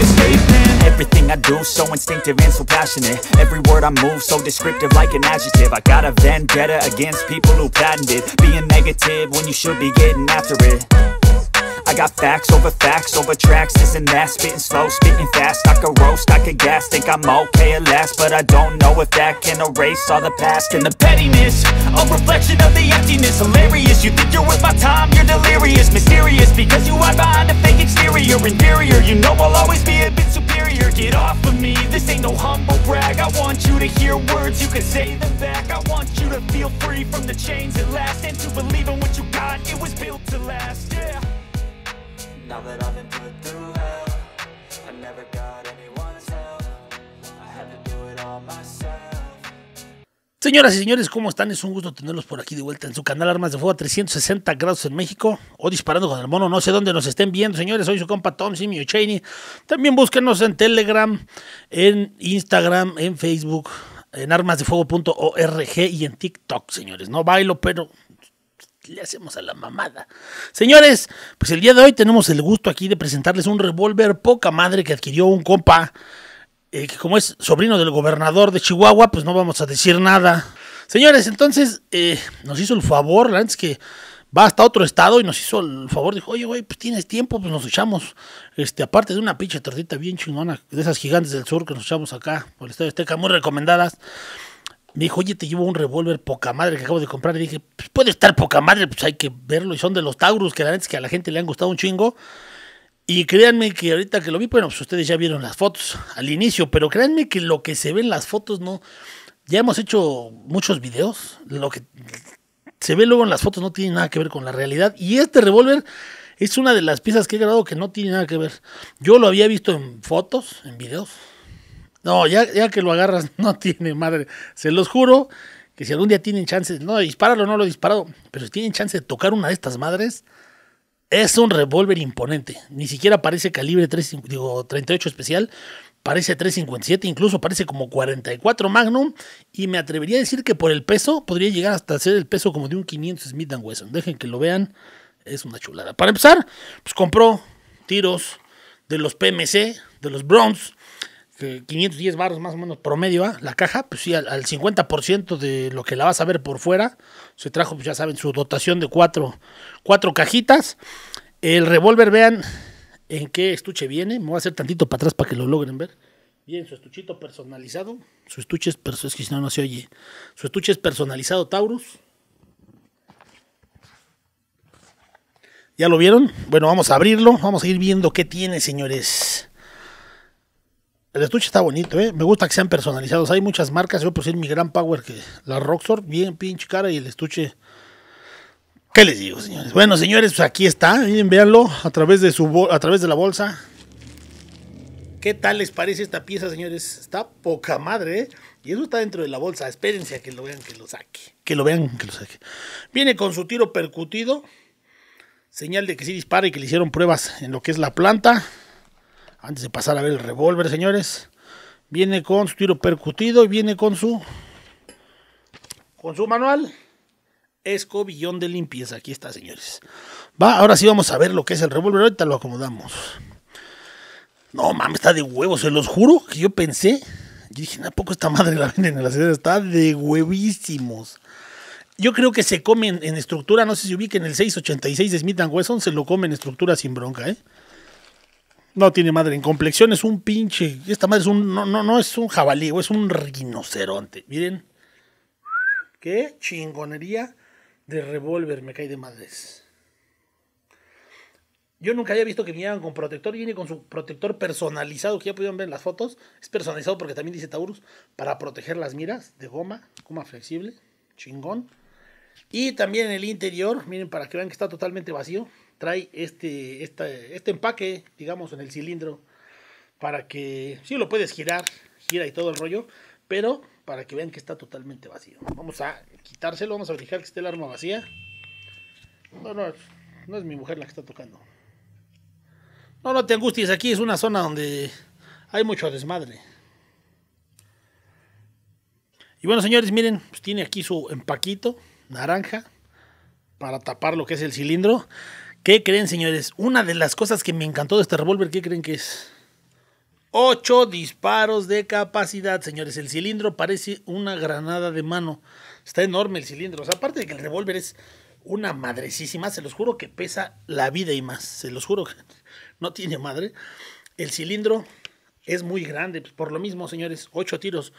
a Everything I do so instinctive and so passionate Every word I move so descriptive like an adjective I got a vendetta against people who patented Being negative when you should be getting after it I got facts over facts over tracks This and that, spitting slow, spitting fast I could roast, I could gas, think I'm okay at last But I don't know if that can erase all the past And the pettiness, a reflection of the emptiness Hilarious, you think you're worth my time, you're delirious Mysterious, because you hide behind a fake exterior And hear words, you can say them back I want you to feel free from the chains at last Señoras y señores, ¿cómo están? Es un gusto tenerlos por aquí de vuelta en su canal Armas de Fuego a 360 grados en México o disparando con el mono, no sé dónde nos estén viendo, señores. Soy su compa Tom Simio Cheney. También búsquenos en Telegram, en Instagram, en Facebook, en armasdefuego.org y en TikTok, señores. No bailo, pero le hacemos a la mamada. Señores, pues el día de hoy tenemos el gusto aquí de presentarles un revólver poca madre que adquirió un compa eh, que como es sobrino del gobernador de Chihuahua, pues no vamos a decir nada. Señores, entonces eh, nos hizo el favor, la antes que va hasta otro estado y nos hizo el favor, dijo, oye, güey, pues tienes tiempo, pues nos echamos, este, aparte de una pinche tortita bien chingona, de esas gigantes del sur que nos echamos acá, por el Estado de Azteca, muy recomendadas. Me dijo, oye, te llevo un revólver poca madre que acabo de comprar. Y dije, pues puede estar poca madre, pues hay que verlo. Y son de los Taurus, que la que a la gente le han gustado un chingo. Y créanme que ahorita que lo vi, bueno, pues ustedes ya vieron las fotos al inicio, pero créanme que lo que se ve en las fotos no. Ya hemos hecho muchos videos, lo que se ve luego en las fotos no tiene nada que ver con la realidad. Y este revólver es una de las piezas que he grabado que no tiene nada que ver. Yo lo había visto en fotos, en videos. No, ya, ya que lo agarras, no tiene madre. Se los juro que si algún día tienen chances, no, dispáralo, no lo he disparado, pero si tienen chance de tocar una de estas madres, es un revólver imponente. Ni siquiera parece calibre 38 especial. Parece 357, incluso parece como 44 Magnum. Y me atrevería a decir que por el peso podría llegar hasta ser el peso como de un 500 Smith Wesson. Dejen que lo vean. Es una chulada. Para empezar, pues compró tiros de los PMC, de los Bronze, 510 este, baros más o menos promedio, ¿ah? la caja, pues sí, al, 50% de lo que la vas a ver por fuera, se trajo, pues ya saben, su dotación de cuatro, cajitas. El revólver, vean en qué estuche viene, me voy a hacer tantito para atrás para que lo logren ver. Bien, su estuchito personalizado, su estuche es, es no, no se oye, su estuche es personalizado Taurus. ¿Ya lo vieron? Bueno, vamos a abrirlo, vamos a ir viendo qué tiene, señores. El estuche está bonito, ¿eh? Me gusta que sean personalizados. Hay muchas marcas. Yo puse mi gran power que la Roxor, bien pinche cara y el estuche. ¿Qué les digo, señores? Bueno, señores, pues aquí está. Miren, véanlo a través de su a través de la bolsa. ¿Qué tal les parece esta pieza, señores? Está poca madre, ¿eh? Y eso está dentro de la bolsa. Espérense a que lo vean, que lo saque. Que lo vean, que lo saque. Viene con su tiro percutido. Señal de que sí dispara y que le hicieron pruebas en lo que es la planta. Antes de pasar a ver el revólver, señores. Viene con su tiro percutido y viene con su. Con su manual. Escobillón de limpieza. Aquí está, señores. Va, ahora sí vamos a ver lo que es el revólver. Ahorita lo acomodamos. No mames, está de huevos, se los juro que yo pensé. Yo dije, ¿a poco esta madre la venden en la ciudad? Está de huevísimos. Yo creo que se comen en estructura, no sé si ubiquen el 686 de Smith Wesson, se lo comen en estructura sin bronca, ¿eh? No tiene madre. En complexión es un pinche. Esta madre es un. No, no, no es un jabalí, es un rinoceronte. Miren. Qué chingonería de revólver me cae de madres. Yo nunca había visto que vinieran con protector. Viene con su protector personalizado, que ya pudieron ver en las fotos. Es personalizado porque también dice Taurus. Para proteger las miras de goma. Goma flexible. Chingón. Y también en el interior, miren para que vean que está totalmente vacío trae este, este, este empaque, digamos, en el cilindro, para que, si lo puedes girar, gira y todo el rollo, pero para que vean que está totalmente vacío. Vamos a quitárselo, vamos a fijar que esté el arma vacía. No, no, no es mi mujer la que está tocando. No, no te angusties, aquí es una zona donde hay mucho desmadre. Y bueno, señores, miren, pues tiene aquí su empaquito naranja para tapar lo que es el cilindro. ¿Qué creen, señores? Una de las cosas que me encantó de este revólver, ¿qué creen que es? Ocho disparos de capacidad, señores. El cilindro parece una granada de mano. Está enorme el cilindro. O aparte de que el revólver es una madrecísima, se los juro que pesa la vida y más. Se los juro que no tiene madre. El cilindro es muy grande. Pues, por lo mismo, señores, ocho tiros.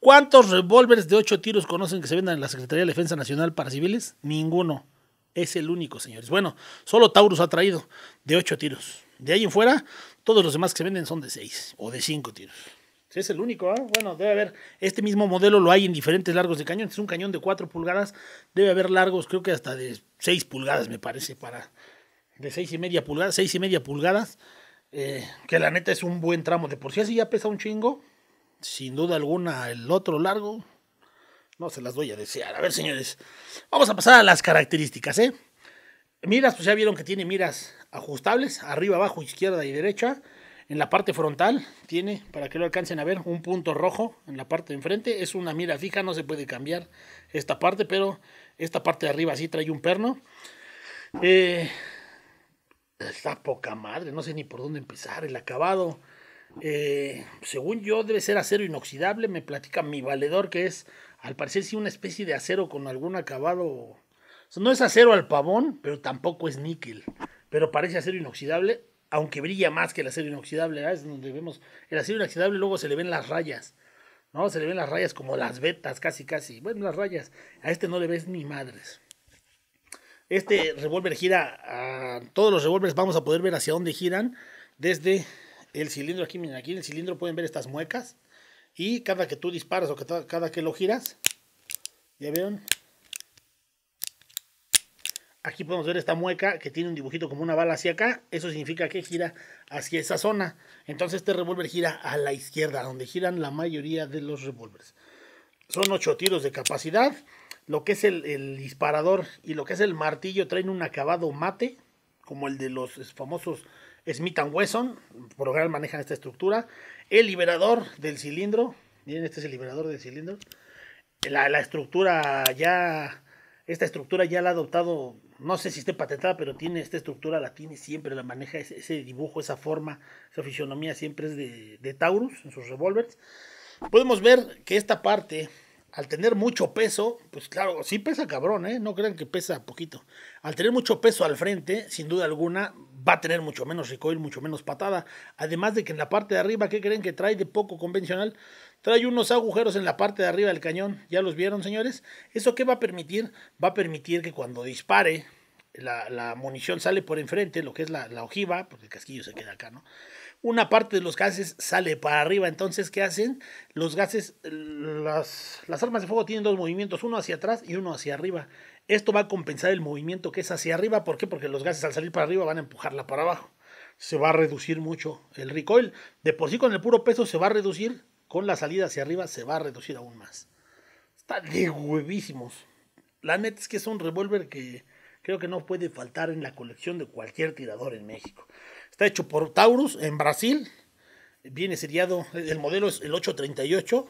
¿Cuántos revólveres de ocho tiros conocen que se vendan en la Secretaría de Defensa Nacional para civiles? Ninguno. Es el único, señores. Bueno, solo Taurus ha traído de 8 tiros. De ahí en fuera, todos los demás que se venden son de 6 o de 5 tiros. Es el único, ¿ah? Bueno, debe haber. Este mismo modelo lo hay en diferentes largos de cañón. Es un cañón de 4 pulgadas. Debe haber largos, creo que hasta de 6 pulgadas, me parece, para. De 6 y media pulgadas, 6 y media pulgadas. Eh, que la neta es un buen tramo. De por sí así ya pesa un chingo. Sin duda alguna, el otro largo no se las voy a desear. A ver, señores, vamos a pasar a las características, ¿eh? Miras, pues ya vieron que tiene miras ajustables, arriba, abajo, izquierda y derecha. En la parte frontal tiene, para que lo alcancen a ver, un punto rojo en la parte de enfrente. Es una mira fija, no se puede cambiar esta parte, pero esta parte de arriba sí trae un perno. Eh, está poca madre, no sé ni por dónde empezar. El acabado, eh, según yo, debe ser acero inoxidable. Me platica mi valedor que es al parecer sí una especie de acero con algún acabado. no es acero al pavón, pero tampoco es níquel. Pero parece acero inoxidable, aunque brilla más que el acero inoxidable. Es donde vemos el acero inoxidable, luego se le ven las rayas. ¿no? Se le ven las rayas como las vetas, casi, casi. Bueno, las rayas. A este no le ves ni madres. Este revólver gira, todos los revólveres vamos a poder ver hacia dónde giran. Desde el cilindro, aquí miren, aquí en el cilindro pueden ver estas muecas. Y cada que tú disparas o cada que lo giras, ¿ya vieron? Aquí podemos ver esta mueca que tiene un dibujito como una bala hacia acá. Eso significa que gira hacia esa zona. Entonces este revólver gira a la izquierda, donde giran la mayoría de los revólveres. Son 8 tiros de capacidad. Lo que es el, el, disparador y lo que es el martillo traen un acabado mate, como el de los famosos Smith Wesson. Por lo general manejan esta estructura el liberador del cilindro. Miren, este es el liberador del cilindro. La, estructura ya, esta estructura ya la ha adoptado, no sé si esté patentada, pero tiene esta estructura, la tiene siempre, la maneja ese, dibujo, esa forma, esa fisionomía siempre es de, de Taurus en sus revólveres. Podemos ver que esta parte al tener mucho peso, pues claro, sí pesa cabrón, ¿eh? No crean que pesa poquito. Al tener mucho peso al frente, sin duda alguna, va a tener mucho menos recoil, mucho menos patada. Además de que en la parte de arriba, ¿qué creen que trae de poco convencional? Trae unos agujeros en la parte de arriba del cañón. ¿Ya los vieron, señores? ¿Eso qué va a permitir? Va a permitir que cuando dispare, la, munición sale por enfrente, lo que es la, la ojiva, porque el casquillo se queda acá, ¿no? una parte de los gases sale para arriba. Entonces, ¿qué hacen? Los gases, las, armas de fuego tienen dos movimientos, uno hacia atrás y uno hacia arriba. Esto va a compensar el movimiento que es hacia arriba. ¿Por qué? Porque los gases al salir para arriba van a empujarla para abajo. Se va a reducir mucho el recoil. De por sí con el puro peso se va a reducir. Con la salida hacia arriba se va a reducir aún más. Está de huevísimos. La neta es que es un revólver que creo que no puede faltar en la colección de cualquier tirador en México. Está hecho por Taurus en Brasil. Viene seriado, el modelo es el 838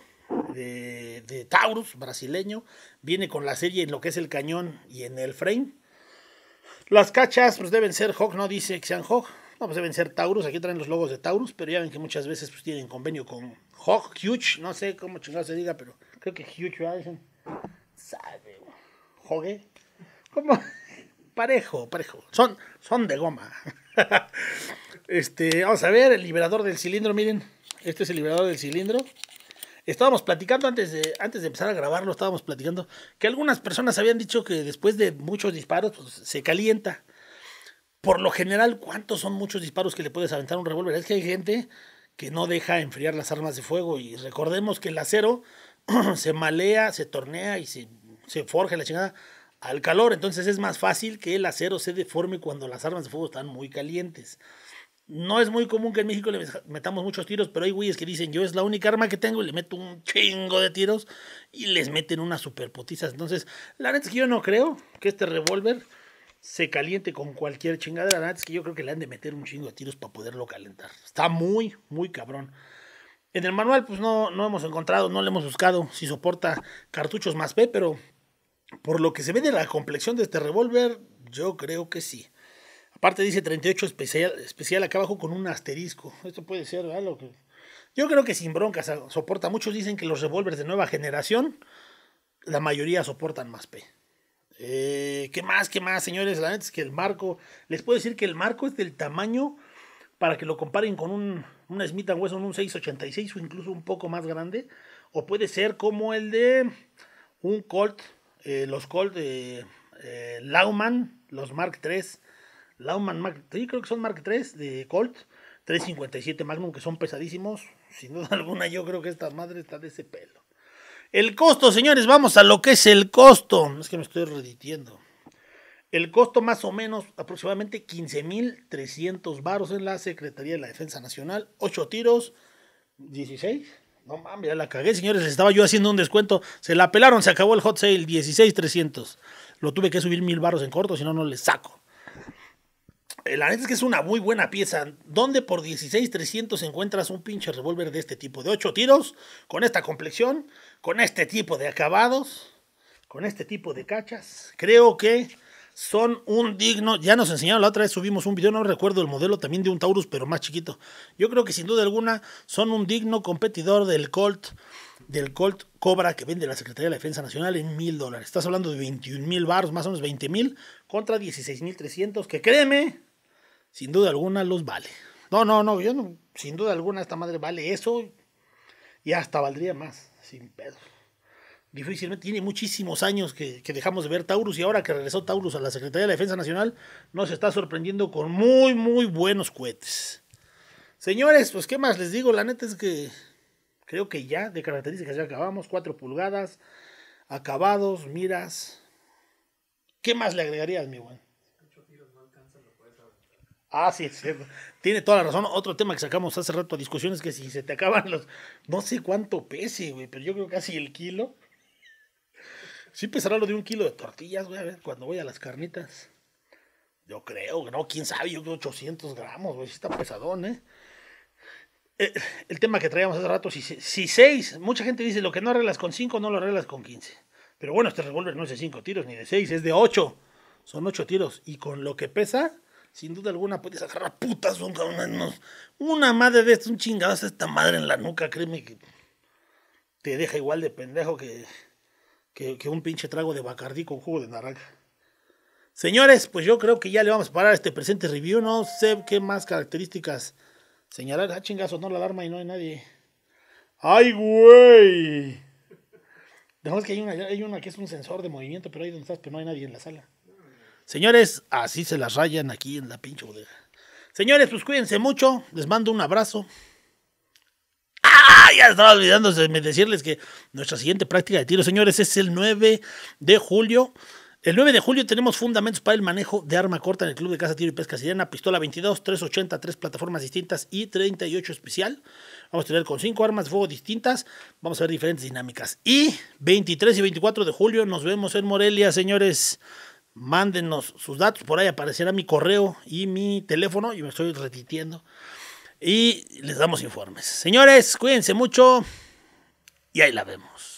de, Taurus brasileño. Viene con la serie en lo que es el cañón y en el frame. Las cachas pues deben ser Hawk, no dice que sean Hawk. No, pues deben ser Taurus. Aquí traen los logos de Taurus, pero ya ven que muchas veces pues, tienen convenio con Hawk, Huge. No sé cómo chingado se diga, pero creo que Huge Sabe, Hogue. ¿Cómo? Parejo, parejo. Son, son de goma. este, vamos a ver, el liberador del cilindro, miren. Este es el liberador del cilindro. Estábamos platicando antes de, antes de empezar a grabarlo, estábamos platicando que algunas personas habían dicho que después de muchos disparos pues, se calienta. Por lo general, ¿cuántos son muchos disparos que le puedes aventar a un revólver? Es que hay gente que no deja enfriar las armas de fuego y recordemos que el acero se malea, se tornea y se, se forja la chingada al calor. Entonces es más fácil que el acero se deforme cuando las armas de fuego están muy calientes. No es muy común que en México le metamos muchos tiros, pero hay güeyes que dicen, yo es la única arma que tengo y le meto un chingo de tiros y les meten unas superpotizas. Entonces, la neta es que yo no creo que este revólver se caliente con cualquier chingadera. La neta es que yo creo que le han de meter un chingo de tiros para poderlo calentar. Está muy, muy cabrón. En el manual, pues no, no hemos encontrado, no le hemos buscado si soporta cartuchos más P, pero por lo que se ve de la complexión de este revólver, yo creo que sí. Aparte dice 38 especial, especial acá abajo con un asterisco. Esto puede ser, algo que... Yo creo que sin broncas soporta. Muchos dicen que los revólveres de nueva generación, la mayoría soportan más P. Eh, ¿Qué más, qué más, señores? La neta es que el marco, les puedo decir que el marco es del tamaño para que lo comparen con un, una Smith Wesson, un 686 o incluso un poco más grande. O puede ser como el de un Colt eh, los Colt de eh, Lauman, los Mark III, Lauman Mark III, creo que son Mark III de Colt, 357 Magnum, que son pesadísimos. Sin duda alguna, yo creo que esta madre está de ese pelo. El costo, señores, vamos a lo que es el costo. Es que me estoy reditiendo. El costo más o menos aproximadamente 15.300 varos en la Secretaría de la Defensa Nacional. 8 tiros, 16. No mames, ya la cagué, señores. estaba yo haciendo un descuento. Se la pelaron, se acabó el hot sale, 16,300. Lo tuve que subir mil barros en corto, si no, no les saco. Eh, la neta es que es una muy buena pieza. ¿Dónde por 16,300 encuentras un pinche revólver de este tipo? De 8 tiros, con esta complexión, con este tipo de acabados, con este tipo de cachas. Creo que son un digno. Ya nos enseñaron la otra vez, subimos un video, no recuerdo el modelo también de un Taurus, pero más chiquito. Yo creo que sin duda alguna son un digno competidor del Colt, del Colt Cobra que vende la Secretaría de la Defensa Nacional en mil dólares. Estás hablando de 21 mil baros, más o menos 20 mil, contra 16 mil que créeme, sin duda alguna los vale. No, no, no, yo no, sin duda alguna esta madre vale eso y hasta valdría más, sin pedo difícilmente tiene muchísimos años que, dejamos de ver Taurus y ahora que regresó Taurus a la Secretaría de Defensa Nacional, nos está sorprendiendo con muy, muy buenos cohetes. Señores, pues qué más les digo, la neta es que creo que ya de características ya acabamos, Cuatro pulgadas, acabados, miras. ¿Qué más le agregarías, mi buen? Ah, sí, tiene toda la razón. Otro tema que sacamos hace rato a discusión es que si se te acaban los. No sé cuánto pese, güey, pero yo creo casi el kilo. Sí pesará lo de un kilo de tortillas, güey, a ver, cuando voy a las carnitas. Yo creo, no, quién sabe, yo creo 800 gramos, güey, está pesadón, ¿eh? ¿eh? el tema que traíamos hace rato, si, seis, mucha gente dice, lo que no arreglas con cinco, no lo arreglas con 15. Pero bueno, este revólver no es de 5 tiros ni de seis, es de ocho. Son ocho tiros. Y con lo que pesa, sin duda alguna puedes agarrar putas un Una madre de estos, un chingadazo esta madre en la nuca, créeme que te deja igual de pendejo que que, un pinche trago de Bacardí con jugo de naranja. Señores, pues yo creo que ya le vamos a parar este presente review. No sé qué más características señalar. Ah, chingazo, no la alarma y no hay nadie. ¡Ay, güey! Dejamos que hay una, hay que es un sensor de movimiento, pero ahí donde estás, pero pues no hay nadie en la sala. Señores, así se las rayan aquí en la pinche bodega. Señores, pues cuídense mucho. Les mando un abrazo. ¡Ah! Ya estaba olvidándose de decirles que nuestra siguiente práctica de tiro, señores, es el 9 de julio. El 9 de julio tenemos fundamentos para el manejo de arma corta en el Club de Casa Tiro y Pesca Sirena, pistola 22, 380, tres plataformas distintas y 38 especial. Vamos a tener con cinco armas de fuego distintas, vamos a ver diferentes dinámicas. Y 23 y 24 de julio nos vemos en Morelia, señores. Mándenos sus datos, por ahí aparecerá mi correo y mi teléfono, y me estoy repitiendo y les damos informes. Señores, cuídense mucho y ahí la vemos.